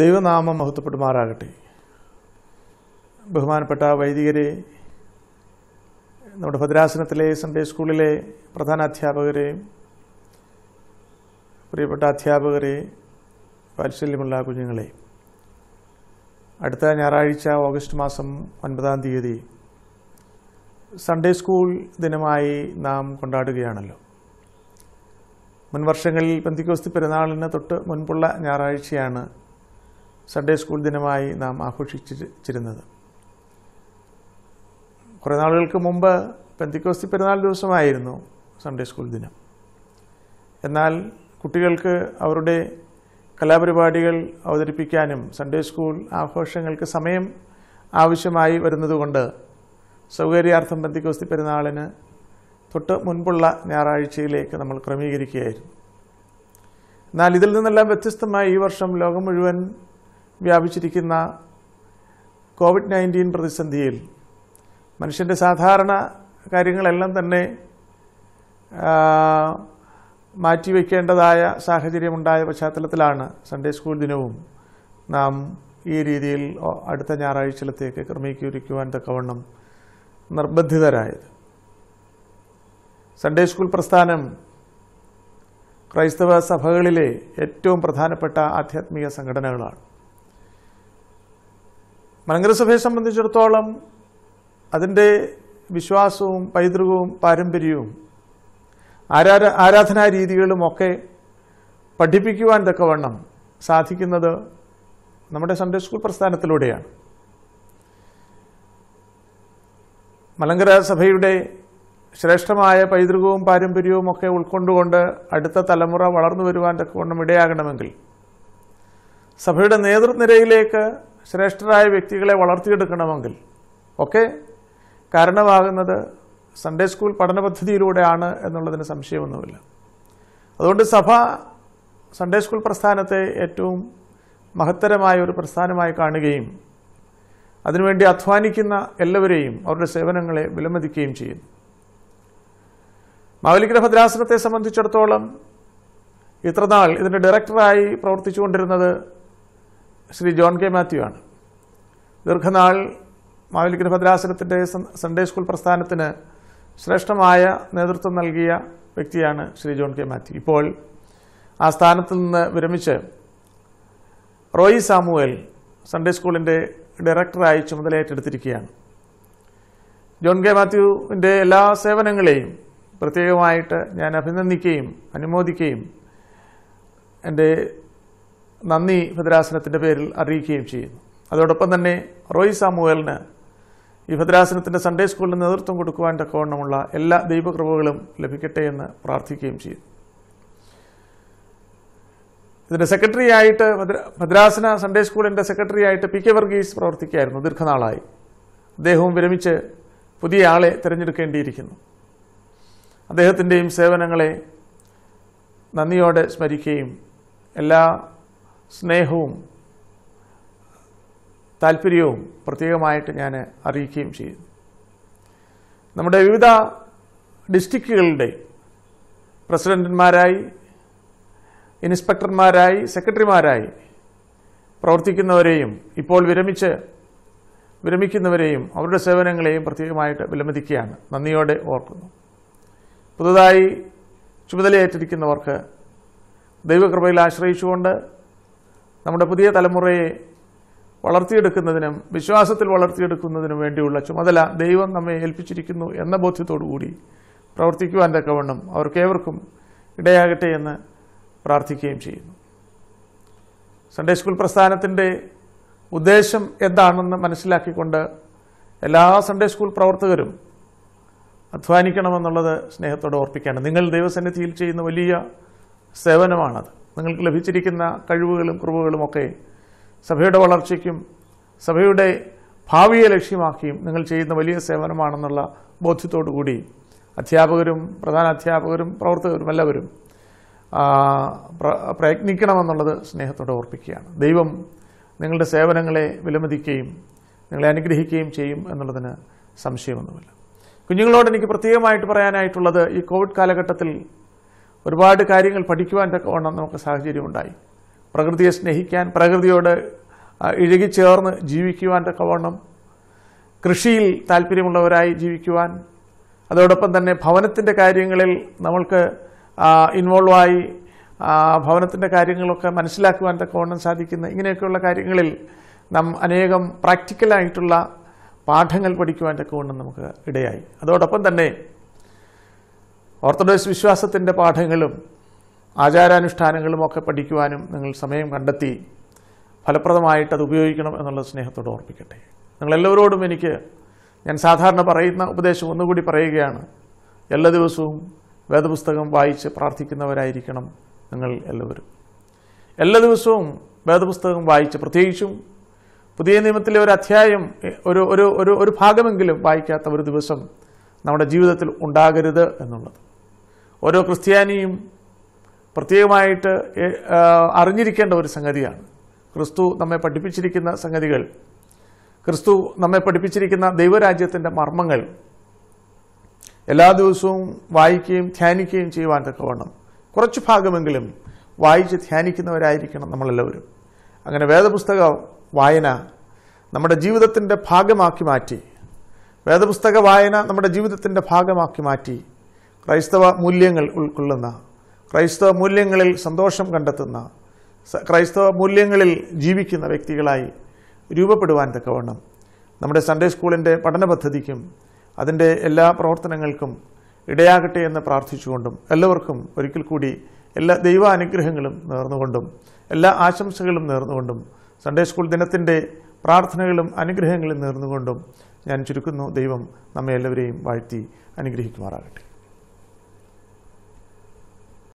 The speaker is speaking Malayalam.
ദൈവനാമം മഹത്വപ്പെടുമാറാകട്ടെ ബഹുമാനപ്പെട്ട വൈദികരെ നമ്മുടെ ഭദ്രാസനത്തിലെ സൺഡേ സ്കൂളിലെ പ്രധാന അധ്യാപകരെ പ്രിയപ്പെട്ട അധ്യാപകരെ വാത്സല്യമുള്ള കുഞ്ഞുങ്ങളെ അടുത്ത ഞായറാഴ്ച ഓഗസ്റ്റ് മാസം ഒൻപതാം തീയതി സൺഡേ സ്കൂൾ ദിനമായി നാം കൊണ്ടാടുകയാണല്ലോ മുൻവർഷങ്ങളിൽ പന്തിക്കോസ്തി പെരുന്നാളിന് തൊട്ട് മുൻപുള്ള ഞായറാഴ്ചയാണ് സൺഡേ സ്കൂൾ ദിനമായി നാം ആഘോഷിച്ചിരുന്നത് കുറേ നാളുകൾക്ക് മുമ്പ് പെന്തിക്കോസ്തി പെരുന്നാൾ ദിവസമായിരുന്നു സൺഡേ സ്കൂൾ ദിനം എന്നാൽ കുട്ടികൾക്ക് അവരുടെ കലാപരിപാടികൾ അവതരിപ്പിക്കാനും സൺഡേ സ്കൂൾ ആഘോഷങ്ങൾക്ക് സമയം ആവശ്യമായി വരുന്നതുകൊണ്ട് സൗകര്യാർത്ഥം ബന്ധിക്കോസ്തി പെരുന്നാളിന് തൊട്ട് മുൻപുള്ള ഞായറാഴ്ചയിലേക്ക് നമ്മൾ ക്രമീകരിക്കുകയായിരുന്നു എന്നാൽ ഇതിൽ നിന്നെല്ലാം വ്യത്യസ്തമായി ഈ വർഷം ലോകം മുഴുവൻ വ്യാപിച്ചിരിക്കുന്ന കോവിഡ് നയൻറ്റീൻ പ്രതിസന്ധിയിൽ മനുഷ്യൻ്റെ സാധാരണ കാര്യങ്ങളെല്ലാം തന്നെ മാറ്റിവെക്കേണ്ടതായ സാഹചര്യമുണ്ടായ പശ്ചാത്തലത്തിലാണ് സൺഡേ സ്കൂൾ ദിനവും നാം ഈ രീതിയിൽ അടുത്ത ഞായറാഴ്ചയിലത്തേക്ക് ക്രമീകരിക്കുവാൻ തക്കവണ്ണം നിർബന്ധിതരായത് സൺഡേ സ്കൂൾ പ്രസ്ഥാനം ക്രൈസ്തവ സഭകളിലെ ഏറ്റവും പ്രധാനപ്പെട്ട ആധ്യാത്മിക സംഘടനകളാണ് മലങ്കരസഭയെ സഭയെ സംബന്ധിച്ചിടത്തോളം അതിൻ്റെ വിശ്വാസവും പൈതൃകവും പാരമ്പര്യവും ആരാധ ആരാധനാ രീതികളും ഒക്കെ പഠിപ്പിക്കുവാൻ തക്കവണ്ണം സാധിക്കുന്നത് നമ്മുടെ സൺഡേ സ്കൂൾ പ്രസ്ഥാനത്തിലൂടെയാണ് മലങ്കര സഭയുടെ ശ്രേഷ്ഠമായ പൈതൃകവും പാരമ്പര്യവും ഒക്കെ ഉൾക്കൊണ്ടുകൊണ്ട് അടുത്ത തലമുറ വളർന്നു വരുവാൻ തക്കവണ്ണം ഇടയാകണമെങ്കിൽ സഭയുടെ നേതൃനിരയിലേക്ക് ശ്രേഷ്ഠരായ വ്യക്തികളെ വളർത്തിയെടുക്കണമെങ്കിൽ ഒക്കെ കാരണമാകുന്നത് സൺഡേ സ്കൂൾ പഠന പദ്ധതിയിലൂടെയാണ് എന്നുള്ളതിന് സംശയമൊന്നുമില്ല അതുകൊണ്ട് സഭ സൺഡേ സ്കൂൾ പ്രസ്ഥാനത്തെ ഏറ്റവും മഹത്തരമായ ഒരു പ്രസ്ഥാനമായി കാണുകയും അതിനുവേണ്ടി അധ്വാനിക്കുന്ന എല്ലാവരെയും അവരുടെ സേവനങ്ങളെ വിലമതിക്കുകയും ചെയ്യുന്നു മാവലിക്കര ഭദ്രാസനത്തെ സംബന്ധിച്ചിടത്തോളം ഇത്രനാൾ ഇതിൻ്റെ ഡയറക്ടറായി പ്രവർത്തിച്ചുകൊണ്ടിരുന്നത് ശ്രീ ജോൺ കെ മാത്യു ആണ് ദീർഘനാൾ മാവേലിക്കര ഭദ്രാസനത്തിൻ്റെ സൺഡേ സ്കൂൾ പ്രസ്ഥാനത്തിന് ശ്രേഷ്ഠമായ നേതൃത്വം നൽകിയ വ്യക്തിയാണ് ശ്രീ ജോൺ കെ മാത്യു ഇപ്പോൾ ആ സ്ഥാനത്ത് നിന്ന് വിരമിച്ച് റോയി സാമുവേൽ സൺഡേ സ്കൂളിൻ്റെ ഡയറക്ടറായി ചുമതലയേറ്റെടുത്തിരിക്കുകയാണ് ജോൺ കെ മാത്യുവിൻ്റെ എല്ലാ സേവനങ്ങളെയും പ്രത്യേകമായിട്ട് ഞാൻ അഭിനന്ദിക്കുകയും അനുമോദിക്കുകയും എൻ്റെ നന്ദി ഭദ്രാസനത്തിൻ്റെ പേരിൽ അറിയിക്കുകയും ചെയ്യുന്നു അതോടൊപ്പം തന്നെ റോയ് സാമുവേലിന് ഈ ഭദ്രാസനത്തിൻ്റെ സൺഡേ സ്കൂളിന് നേതൃത്വം കൊടുക്കുവാൻ തക്കവണ്ണമുള്ള എല്ലാ ദൈവകൃപകളും ലഭിക്കട്ടെ എന്ന് പ്രാർത്ഥിക്കുകയും ചെയ്യുന്നു ഇതിൻ്റെ സെക്രട്ടറി ആയിട്ട് ഭദ്രാസന സൺഡേ സ്കൂളിൻ്റെ സെക്രട്ടറി ആയിട്ട് പി കെ വർഗീസ് പ്രവർത്തിക്കുകയായിരുന്നു ദീർഘനാളായി അദ്ദേഹവും വിരമിച്ച് പുതിയ ആളെ തിരഞ്ഞെടുക്കേണ്ടിയിരിക്കുന്നു അദ്ദേഹത്തിൻ്റെയും സേവനങ്ങളെ നന്ദിയോടെ സ്മരിക്കുകയും എല്ലാ സ്നേഹവും താല്പര്യവും പ്രത്യേകമായിട്ട് ഞാൻ അറിയിക്കുകയും ചെയ്യുന്നു നമ്മുടെ വിവിധ ഡിസ്ട്രിക്റ്റുകളുടെ പ്രസിഡന്റന്മാരായി ഇൻസ്പെക്ടർമാരായി സെക്രട്ടറിമാരായി പ്രവർത്തിക്കുന്നവരെയും ഇപ്പോൾ വിരമിച്ച് വിരമിക്കുന്നവരെയും അവരുടെ സേവനങ്ങളെയും പ്രത്യേകമായിട്ട് വിലമതിക്കുകയാണ് നന്ദിയോടെ ഓർക്കുന്നു പുതുതായി ചുമതലയേറ്റിരിക്കുന്നവർക്ക് ദൈവകൃപയിൽ ആശ്രയിച്ചുകൊണ്ട് നമ്മുടെ പുതിയ തലമുറയെ വളർത്തിയെടുക്കുന്നതിനും വിശ്വാസത്തിൽ വളർത്തിയെടുക്കുന്നതിനും വേണ്ടിയുള്ള ചുമതല ദൈവം നമ്മെ ഏൽപ്പിച്ചിരിക്കുന്നു എന്ന ബോധ്യത്തോടുകൂടി പ്രവർത്തിക്കുവാൻ തക്കവണ്ണം അവർക്കേവർക്കും ഇടയാകട്ടെ എന്ന് പ്രാർത്ഥിക്കുകയും ചെയ്യുന്നു സൺഡേ സ്കൂൾ പ്രസ്ഥാനത്തിൻ്റെ ഉദ്ദേശം എന്താണെന്ന് മനസ്സിലാക്കിക്കൊണ്ട് എല്ലാ സൺഡേ സ്കൂൾ പ്രവർത്തകരും അധ്വാനിക്കണമെന്നുള്ളത് സ്നേഹത്തോടെ ഓർപ്പിക്കുകയാണ് നിങ്ങൾ ദൈവസന്നിധിയിൽ ചെയ്യുന്ന വലിയ സേവനമാണത് നിങ്ങൾക്ക് ലഭിച്ചിരിക്കുന്ന കഴിവുകളും കുറവുകളുമൊക്കെ സഭയുടെ വളർച്ചയ്ക്കും സഭയുടെ ഭാവിയെ ലക്ഷ്യമാക്കിയും നിങ്ങൾ ചെയ്യുന്ന വലിയ സേവനമാണെന്നുള്ള ബോധ്യത്തോടുകൂടി അധ്യാപകരും പ്രധാന അധ്യാപകരും പ്രവർത്തകരും എല്ലാവരും പ്രയത്നിക്കണമെന്നുള്ളത് സ്നേഹത്തോടെ ഓർപ്പിക്കുകയാണ് ദൈവം നിങ്ങളുടെ സേവനങ്ങളെ വിലമതിക്കുകയും നിങ്ങളെ അനുഗ്രഹിക്കുകയും ചെയ്യും എന്നുള്ളതിന് സംശയമൊന്നുമില്ല കുഞ്ഞുങ്ങളോട് എനിക്ക് പ്രത്യേകമായിട്ട് പറയാനായിട്ടുള്ളത് ഈ കോവിഡ് കാലഘട്ടത്തിൽ ഒരുപാട് കാര്യങ്ങൾ പഠിക്കുവാൻ വേണം നമുക്ക് സാഹചര്യമുണ്ടായി പ്രകൃതിയെ സ്നേഹിക്കാൻ പ്രകൃതിയോട് ഇഴുകിച്ചേർന്ന് ജീവിക്കുവാൻ വേണം കൃഷിയിൽ താല്പര്യമുള്ളവരായി ജീവിക്കുവാൻ അതോടൊപ്പം തന്നെ ഭവനത്തിൻ്റെ കാര്യങ്ങളിൽ നമ്മൾക്ക് ഇൻവോൾവായി ഭവനത്തിൻ്റെ കാര്യങ്ങളൊക്കെ മനസ്സിലാക്കുവാൻ വേണം സാധിക്കുന്ന ഇങ്ങനെയൊക്കെയുള്ള കാര്യങ്ങളിൽ നാം അനേകം പ്രാക്ടിക്കലായിട്ടുള്ള പാഠങ്ങൾ പഠിക്കുവാൻ വേണം നമുക്ക് ഇടയായി അതോടൊപ്പം തന്നെ ഓർത്തഡോക്സ് വിശ്വാസത്തിൻ്റെ പാഠങ്ങളും ആചാരാനുഷ്ഠാനങ്ങളും ഒക്കെ പഠിക്കുവാനും നിങ്ങൾ സമയം കണ്ടെത്തി ഫലപ്രദമായിട്ട് അത് ഉപയോഗിക്കണം എന്നുള്ള സ്നേഹത്തോട് ഓർപ്പിക്കട്ടെ നിങ്ങളെല്ലാവരോടും എനിക്ക് ഞാൻ സാധാരണ പറയുന്ന ഉപദേശം ഒന്നുകൂടി പറയുകയാണ് എല്ലാ ദിവസവും വേദപുസ്തകം വായിച്ച് പ്രാർത്ഥിക്കുന്നവരായിരിക്കണം നിങ്ങൾ എല്ലാവരും എല്ലാ ദിവസവും വേദപുസ്തകം വായിച്ച് പ്രത്യേകിച്ചും പുതിയ നിയമത്തിലെ ഒരു അധ്യായം ഒരു ഒരു ഒരു ഭാഗമെങ്കിലും വായിക്കാത്ത ഒരു ദിവസം നമ്മുടെ ജീവിതത്തിൽ ഉണ്ടാകരുത് എന്നുള്ളത് ഓരോ ക്രിസ്ത്യാനിയും പ്രത്യേകമായിട്ട് അറിഞ്ഞിരിക്കേണ്ട ഒരു സംഗതിയാണ് ക്രിസ്തു നമ്മെ പഠിപ്പിച്ചിരിക്കുന്ന സംഗതികൾ ക്രിസ്തു നമ്മെ പഠിപ്പിച്ചിരിക്കുന്ന ദൈവരാജ്യത്തിൻ്റെ മർമ്മങ്ങൾ എല്ലാ ദിവസവും വായിക്കുകയും ധ്യാനിക്കുകയും ചെയ്യുവാൻ വേണം കുറച്ച് ഭാഗമെങ്കിലും വായിച്ച് ധ്യാനിക്കുന്നവരായിരിക്കണം നമ്മളെല്ലാവരും അങ്ങനെ വേദപുസ്തക വായന നമ്മുടെ ജീവിതത്തിൻ്റെ ഭാഗമാക്കി മാറ്റി വേദപുസ്തക വായന നമ്മുടെ ജീവിതത്തിൻ്റെ ഭാഗമാക്കി മാറ്റി ക്രൈസ്തവ മൂല്യങ്ങൾ ഉൾക്കൊള്ളുന്ന ക്രൈസ്തവ മൂല്യങ്ങളിൽ സന്തോഷം കണ്ടെത്തുന്ന ക്രൈസ്തവ മൂല്യങ്ങളിൽ ജീവിക്കുന്ന വ്യക്തികളായി രൂപപ്പെടുവാൻ തക്കവണ്ണം നമ്മുടെ സൺഡേ സ്കൂളിൻ്റെ പഠന പദ്ധതിക്കും അതിൻ്റെ എല്ലാ പ്രവർത്തനങ്ങൾക്കും ഇടയാകട്ടെ എന്ന് പ്രാർത്ഥിച്ചുകൊണ്ടും എല്ലാവർക്കും ഒരിക്കൽ കൂടി എല്ലാ ദൈവ അനുഗ്രഹങ്ങളും നേർന്നുകൊണ്ടും എല്ലാ ആശംസകളും നേർന്നുകൊണ്ടും സൺഡേ സ്കൂൾ ദിനത്തിൻ്റെ പ്രാർത്ഥനകളും അനുഗ്രഹങ്ങളും നേർന്നുകൊണ്ടും ഞാൻ ചുരുക്കുന്നു ദൈവം നമ്മെ എല്ലാവരെയും വാഴ്ത്തി അനുഗ്രഹിക്കുമാറാകട്ടെ